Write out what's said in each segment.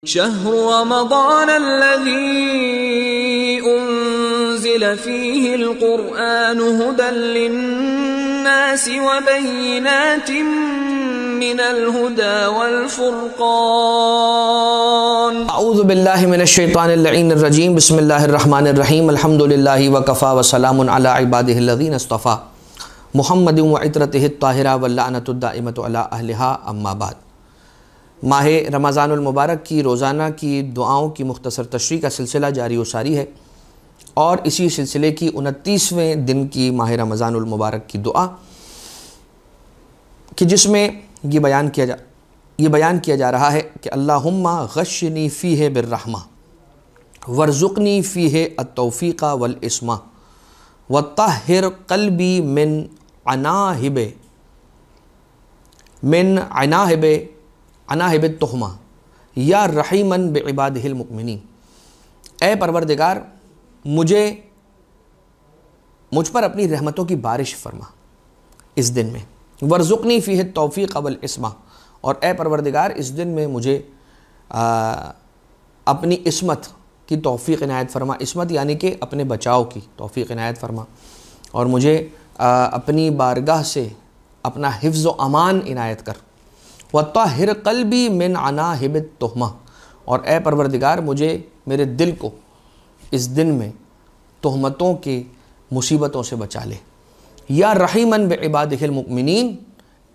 شهر رمضان الذي أنزل فيه القرآن هدى للناس وبينات من الهدى والفرقان أعوذ بالله من الشيطان اللعين الرجيم بسم الله الرحمن الرحيم الحمد لله وكفى وسلام على عباده الذين اصطفى محمد وعترته الطاهرة واللعنة الدائمة على أهلها أما بعد माह रमज़ानमबारक की रोज़ाना की दुआओं की मुख्तसर तशरी का सिलसिला जारी वारी है और इसी सिलसिले की उनतीसवें दिन की माह रमज़ानमबारक की दुआ कि जिसमें ये बयान किया जा ये बयान किया जा रहा है कि अल्लाहुम्मा गशनी फ़ी है बिर्रहमा वर्ज़ुकनी फ़ी है अतौफ़ीक़ा वलस्मा व ताहिर कलबी मिन अनाहिबे मिन अनाहिबे अनाहिब तहमा या रहीमन बेबाद हिलमुकमिनी ए परवरदिगार मुझे मुझ पर अपनी रहमतों की बारिश फरमा इस दिन में वर्जुकनी फ़ी तोफ़ी कबल इसमा और ए परवरदिगार इस दिन में मुझे आ, अपनी इसमत की तोफ़ी इनायत फरमा इसमत यानी कि अपने बचाव की तोफ़ी इनायत फरमा और मुझे आ, अपनी बारगाह से अपना हिफ्ज़ अमान इनायत कर व ताहिर कलबी मिन अना हिबित तोहमा और ए परवरदिगार मुझे मेरे दिल को इस दिन में तहमतों के मुसीबतों से बचा ले या रहीमन बबादिलमिन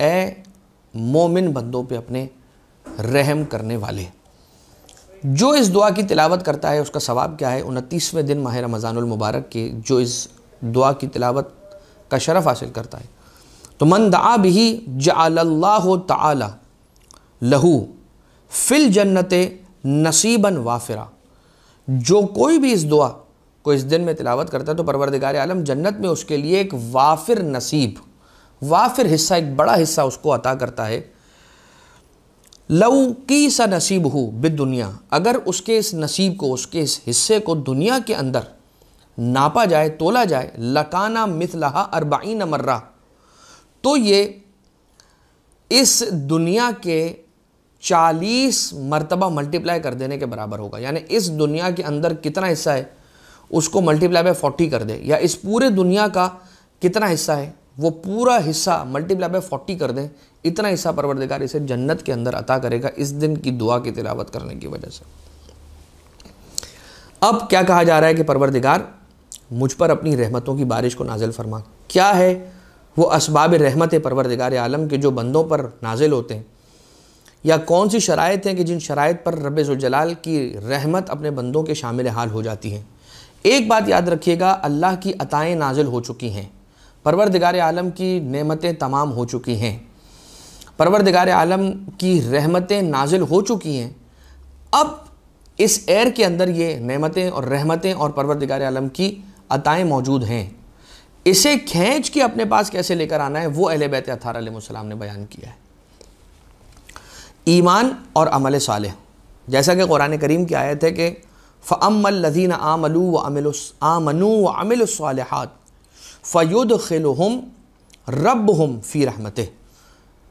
ए मोमिन बंदों पे अपने रहम करने वाले जो इस दुआ की तिलावत करता है उसका सवाब क्या है उनतीसवें दिन माह रमज़ानमबारक के जो इस दुआ की तिलावत का शरफ़ हासिल करता है तो मन दआ भी जल्ला तला लहू फिल जन्नत नसीबन वाफिरा जो कोई भी इस दुआ को इस दिन में तिलावत करता है तो परवरदिगार आलम जन्नत में उसके लिए एक वाफिर नसीब वाफिर हिस्सा एक बड़ा हिस्सा उसको अता करता है लहू की सा नसीब हो बिद दुनिया अगर उसके इस नसीब को उसके इस हिस्से को दुनिया के अंदर नापा जाए तोला जाए लकाना मिथलहा अरबाइन मर्रा तो ये इस दुनिया के चालीस मरतबा मल्टीप्लाई कर देने के बराबर होगा यानी इस दुनिया के अंदर कितना हिस्सा है उसको मल्टीप्लाई बाय फोर्टी कर दे या इस पूरे दुनिया का कितना हिस्सा है वो पूरा हिस्सा मल्टीप्लाई बाय फोर्टी कर दें इतना हिस्सा परवरदिगार इसे जन्नत के अंदर अता करेगा इस दिन की दुआ की तिलावत करने की वजह से अब क्या कहा जा रहा है कि परवरदिगार मुझ पर अपनी रहमतों की बारिश को नाजिल फरमा क्या है वो असबाब रहमत परवरदिगार आलम के जो बंदों पर नाजिल होते हैं या कौन सी शरात हैं कि जिन शराइत पर रब की रहमत अपने बंदों के शामिल हाल हो जाती हैं एक बात याद रखिएगा अल्लाह की अतएँ नाजिल हो चुकी हैं परवरदिगार आलम की नमतें तमाम हो चुकी हैं परवरदिगार आलम की रहमतें नाजिल हो चुकी हैं अब इस एयर के अंदर ये नमतें और रहमतें और परवरदिगार आलम की अताएँ मौजूद हैं इसे खींच के अपने पास कैसे लेकर आना है वो अहल बैत अथार ने बयान किया है ईमान और अमल साल जैसा कि कुरान करीम की आयत है कि फ़मल लजीन आमलू व अमिल आमनू व अमिलसालहत फ़युद हम रब हम फ़ी रहमत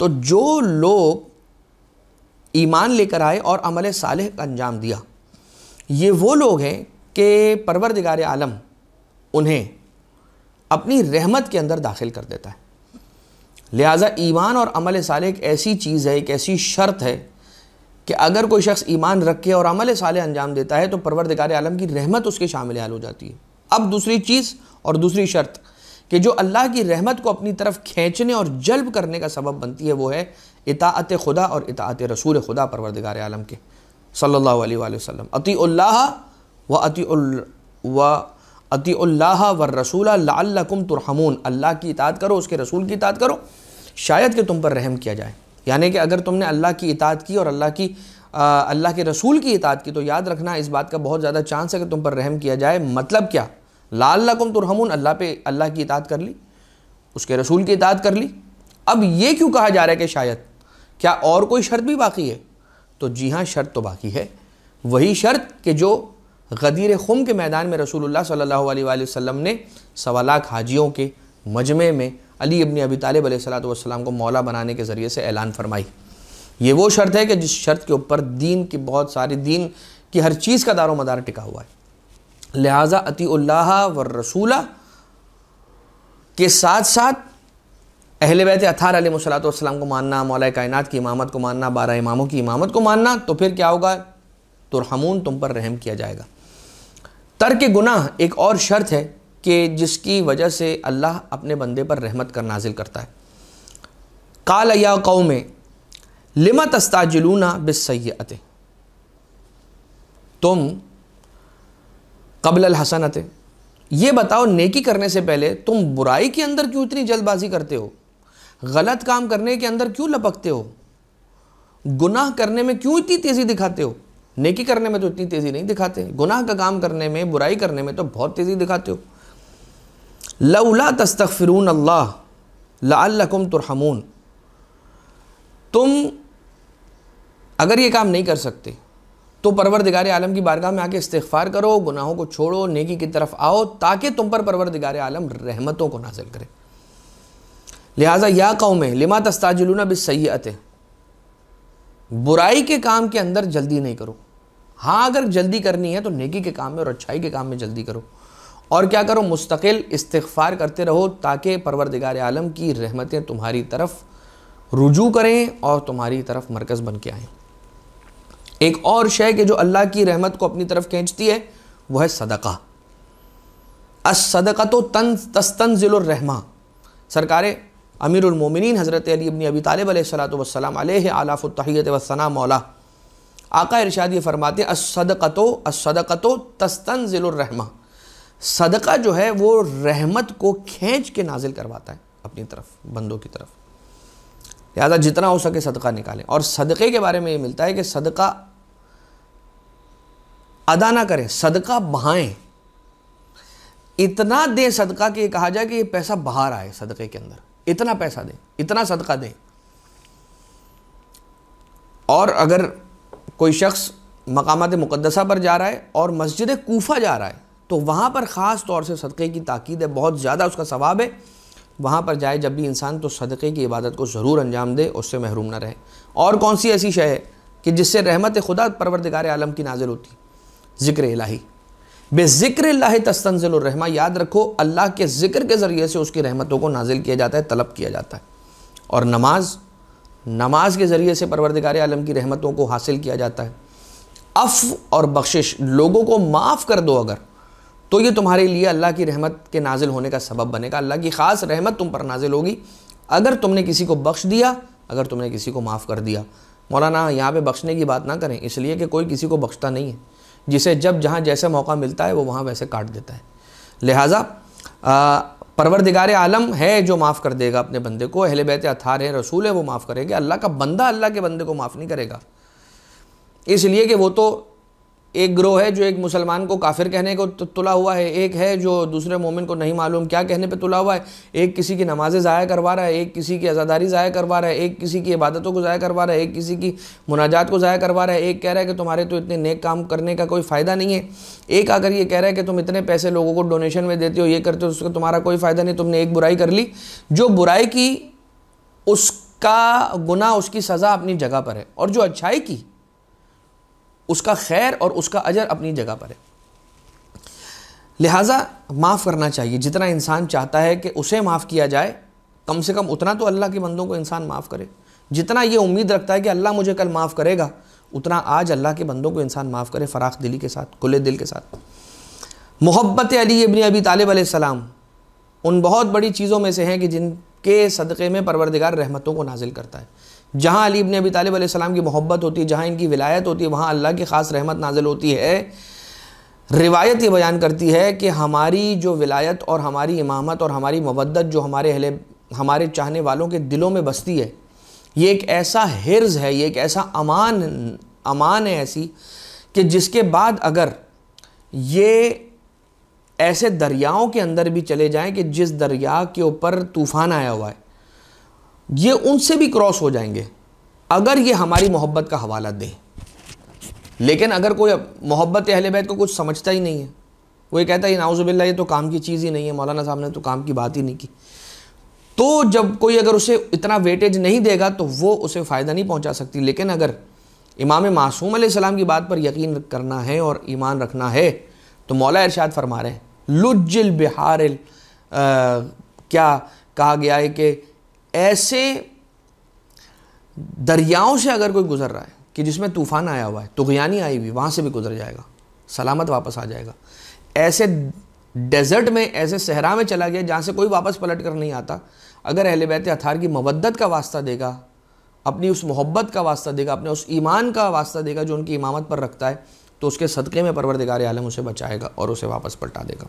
तो जो लोग ईमान लेकर आए और अमल साल अंजाम दिया ये वो लोग हैं कि परवरदिगार आलम उन्हें अपनी रहमत के अंदर दाखिल कर देता है लिहाजा ईमान और अमल साल एक ऐसी चीज़ है एक ऐसी शर्त है कि अगर कोई शख्स ईमान रख के और अमल साल अंजाम देता है तो परवरदार आलम की रहमत उसके शामिल हाल हो जाती है अब दूसरी चीज़ और दूसरी शर्त कि जो अल्लाह की रहमत को अपनी तरफ खींचने और जल्ब करने का सबब बनती है वो है इतात खुदा और इतात रसूल खुदा परवरदार आलम के सल्ला वसम अति व अति व अति व रसूल लाकुम तुरहमून अल्लाह की इतात करो उसके रसूल की इतात करो शायद कि तुम पर रहम किया जाए यानी कि अगर तुमने अल्लाह की इतात की और अल्लाह की अल्लाह के रसूल की इतात की तो याद रखना इस बात का बहुत ज़्यादा चांस है कि तुम पर रहम किया जाए मतलब क्या लाल कम तुरहमून अल्लाह पे अल्लाह की इतात कर ली उसके रसूल की इतात कर ली अब ये क्यों कहा जा रहा है कि शायद क्या और कोई शर्त भी बाकी है तो जी हाँ शर्त तो बाकी है वही शर्त कि जो गदीर खुम के मैदान में रसूलुल्लाह सल्लल्लाहु अलैहि वसल्लम ने सवा लाख हाजियों के मजमे में अली इबन अबी तालब सलाम को मौला बनाने के ज़रिए से ऐलान फरमाई ये वो शर्त है कि जिस शर्त के ऊपर दीन की बहुत सारी दीन की हर चीज़ का दारो मदार टिका हुआ है लिहाजा अतील्लाह व रसूला के साथ साथ अहल बैत अथार अलमसलाम को मानना मौला कायनत की इमामत को मानना बारह इमामों की इमामत को मानना तो फिर क्या होगा तुरहमून तुम पर रहम किया जाएगा तर्क गुनाह एक और शर्त है कि जिसकी वजह से अल्लाह अपने बंदे पर रहमत कर नाजिल करता है काल या कौम लिमा बिस बिसैत तुम कबल हसन अते ये बताओ नेकी करने से पहले तुम बुराई के अंदर क्यों इतनी जल्दबाजी करते हो गलत काम करने के अंदर क्यों लपकते हो गुनाह करने में क्यों इतनी तेज़ी दिखाते हो नेकी करने में तो इतनी तेज़ी नहीं दिखाते गुनाह का काम करने में बुराई करने में तो बहुत तेज़ी दिखाते हो लौला तस्तफरून अल्लाह लकुम तुरहमून तुम अगर ये काम नहीं कर सकते तो परवरदिगार आलम की बारगाह में आके इस्तफ़ार करो गुनाहों को छोड़ो नेकी की तरफ आओ ताकि तुम पर परवरदिगार आलम रहमतों को नाजिल करे लिहाजा या कौम लिमा तस्ताजुलना भी सही आते बुराई के काम के अंदर जल्दी नहीं करो हाँ अगर जल्दी करनी है तो नेकी के काम में और अच्छाई के काम में जल्दी करो और क्या करो मुस्तकिल इस्तफ़ार करते रहो ताकि परवरदिगार आलम की रहमतें तुम्हारी तरफ रुजू करें और तुम्हारी तरफ मरकज़ बन के आएँ एक और शय के जो अल्लाह की रहमत को अपनी तरफ खींचती है वह है सदका असदका तो तन तस्तंजिलरहमा सरकार अमीरमिन हज़रत अली अबनी अबी तालब सलाम आलाफ़त वसना मौला आका इरशाद ये फरमाते असदकतो असदकतो तस्तंजिलरहमा सदका जो है वो रहमत को खींच के नाजिल करवाता है अपनी तरफ बंदों की तरफ लिहाजा जितना हो सके सदका निकालें और सदक़े के बारे में ये मिलता है कि सदका अदा ना करें सदका बहाएं इतना दें सदका कि कहा जाए कि ये पैसा बाहर आए सदक़े के अंदर इतना पैसा दें इतना सदका दें और अगर कोई शख्स मकामत मुकदसा पर जा रहा है और मस्जिद कोफा जा रहा है तो वहाँ पर ख़ास तौर से सदक़े की ताक़ीद है बहुत ज़्यादा उसका सवाब है वहाँ पर जाए जब भी इंसान तो सदक़े की इबादत को ज़रूर अंजाम दे उससे महरूम ना रहे और कौन सी ऐसी शय है कि जिससे रहमत खुदा परवरदगार आलम की नाजिल होती ज़िक्र इलाही बेज़िक्र लाह याद रखो अल्लाह के ज़िक्र के ज़रिए से उसकी रहमतों को नाजिल किया जाता है तलब किया जाता है और नमाज नमाज के ज़रिए से परवरदिगार आलम की रहमतों को हासिल किया जाता है अफ़ और बख्शिश लोगों को माफ़ कर दो अगर तो ये तुम्हारे लिए अल्लाह की रहमत के नाजिल होने का सबब बनेगा अल्लाह की ख़ास रहमत तुम पर नाजिल होगी अगर तुमने किसी को बख्श दिया अगर तुमने किसी को माफ़ कर दिया मौलाना यहाँ पे बख्शने की बात ना करें इसलिए कि कोई किसी को बख्शता नहीं है जिसे जब जहाँ जैसे मौका मिलता है वो वहाँ वैसे काट देता है लिहाजा परवरदिगार आलम है जो माफ़ कर देगा अपने बंदे को अहल बैत अथार है रसूल है वो माफ़ करेंगे अल्लाह का बंदा अल्लाह के बंदे को माफ़ नहीं करेगा इसलिए कि वो तो एक ग्रोह है जो एक मुसलमान को काफिर कहने को तुला हुआ है एक है जो दूसरे मोमिन को नहीं मालूम क्या कहने पे तुला हुआ है एक किसी की नमाज़ें ज़ाया करवा रहा है एक किसी की आज़ादारी ज़ाया करवा रहा है एक किसी की इबादतों को ज़ाया करवा रहा है एक किसी की मुनाजात को ज़ाया करवा रहा है एक कह रहा है कि तुम्हारे तो इतने नेक काम करने का कोई फ़ायदा नहीं है एक आकर ये कह रहा है कि तुम इतने पैसे लोगों को डोनेशन में देते हो ये करते हो उसका तुम्हारा कोई फ़ायदा नहीं तुमने एक बुराई कर ली जो बुराई की उसका गुना उसकी सज़ा अपनी जगह पर है और जो अच्छाई की उसका खैर और उसका अजर अपनी जगह पर है लिहाजा माफ़ करना चाहिए जितना इंसान चाहता है कि उसे माफ़ किया जाए कम से कम उतना तो अल्लाह के बंदों को इंसान माफ़ करे जितना ये उम्मीद रखता है कि अल्लाह मुझे कल माफ़ करेगा उतना आज अल्लाह के बंदों को इंसान माफ़ करे फ़राख दिली के साथ खुले दिल के साथ मोहब्बत अली इबन अबी तालब सलाम उन बहुत बड़ी चीज़ों में से हैं कि जिनके सदक़े में परवरदिगार रहमतों को नाजिल करता है जहाँ अली इबन अबी तालब की मोहब्बत होती है जहाँ इनकी विलायत होती है वहाँ अल्लाह की ख़ास रहमत नाजिल होती है रिवायत ये बयान करती है कि हमारी जो विलायत और हमारी इमामत और हमारी मवदत जो हमारे अहले हमारे चाहने वालों के दिलों में बसती है ये एक ऐसा हिर्ज़ है ये एक ऐसा अमान अमान है ऐसी कि जिसके बाद अगर ये ऐसे दरियाओं के अंदर भी चले जाएँ कि जिस दरिया के ऊपर तूफ़ान आया हुआ है ये उनसे भी क्रॉस हो जाएंगे अगर ये हमारी मोहब्बत का हवाला दें लेकिन अगर कोई मोहब्बत अहल बैत को कुछ समझता ही नहीं है वो ये कहता है नाउज़ुबिल्ला ये तो काम की चीज़ ही नहीं है मौलाना साहब ने तो काम की बात ही नहीं की तो जब कोई अगर उसे इतना वेटेज नहीं देगा तो वो उसे फ़ायदा नहीं पहुंचा सकती लेकिन अगर इमाम मासूम सलाम की बात पर यकीन करना है और ईमान रखना है तो मौला इरशाद फरमा रहे हैं लुज्जिल बिहार क्या कहा गया है कि ऐसे दरियाओं से अगर कोई गुजर रहा है कि जिसमें तूफान आया हुआ है तुगयानी आई हुई वहाँ से भी गुजर जाएगा सलामत वापस आ जाएगा ऐसे डेजर्ट में ऐसे सहरा में चला गया जहाँ से कोई वापस पलट कर नहीं आता अगर अहल बैत अथार की मवद्दत का वास्ता देगा अपनी उस मोहब्बत का वास्ता देगा अपने उस ईमान का वास्ता देगा जो उनकी इमामत पर रखता है तो उसके सदक़े में परवरदिगार आलम उसे बचाएगा और उसे वापस पलटा देगा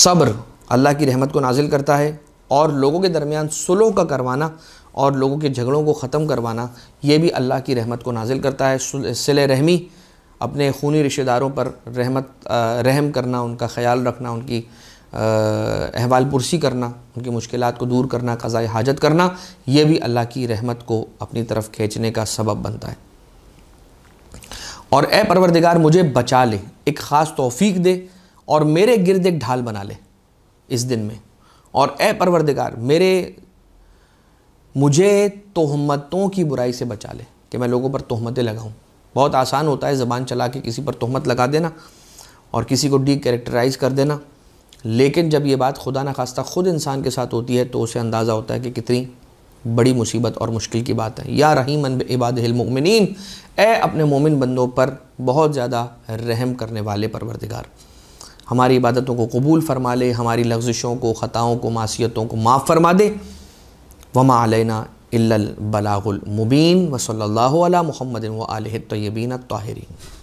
सब्र अल्लाह की रहमत को नाजिल करता है और लोगों के दरमियान सुलों का करवाना और लोगों के झगड़ों को ख़त्म करवाना ये भी अल्लाह की रहमत को नाजिल करता है सिल रहमी अपने खूनी रिश्तेदारों पर रहमत रहम करना उनका ख्याल रखना उनकी अहवाल पुरसी करना उनकी मुश्किल को दूर करना कज़ाए हाजत करना ये भी अल्लाह की रहमत को अपनी तरफ खींचने का सबब बनता है और ए परवरदिगार मुझे बचा ले एक ख़ास तोफ़ी दे और मेरे गिरद एक ढाल बना ले इस दिन में और ए परवरदिगार मेरे मुझे तोहमतों की बुराई से बचा ले कि मैं लोगों पर तोहमतें लगाऊं बहुत आसान होता है ज़बान चला के किसी पर तोहमत लगा देना और किसी को डी कैरेक्टराइज कर देना लेकिन जब ये बात खुदा न खास्ता खुद इंसान के साथ होती है तो उसे अंदाज़ा होता है कि कितनी बड़ी मुसीबत और मुश्किल की बात है या रहीम इबाद हिलमिन ए अपने मोमिन बंदों पर बहुत ज़्यादा रहम करने वाले परवरदिगार हमारी इबादतों को कबूल फरमा ले हमारी लफ्जिशों को ख़ताओं को मासीतों को माफ़ फरमा दे वमा अलैना इल्लल बलागुल मुबीन व सल्लल्लाहु अलैहि मोहम्मद व आलिहि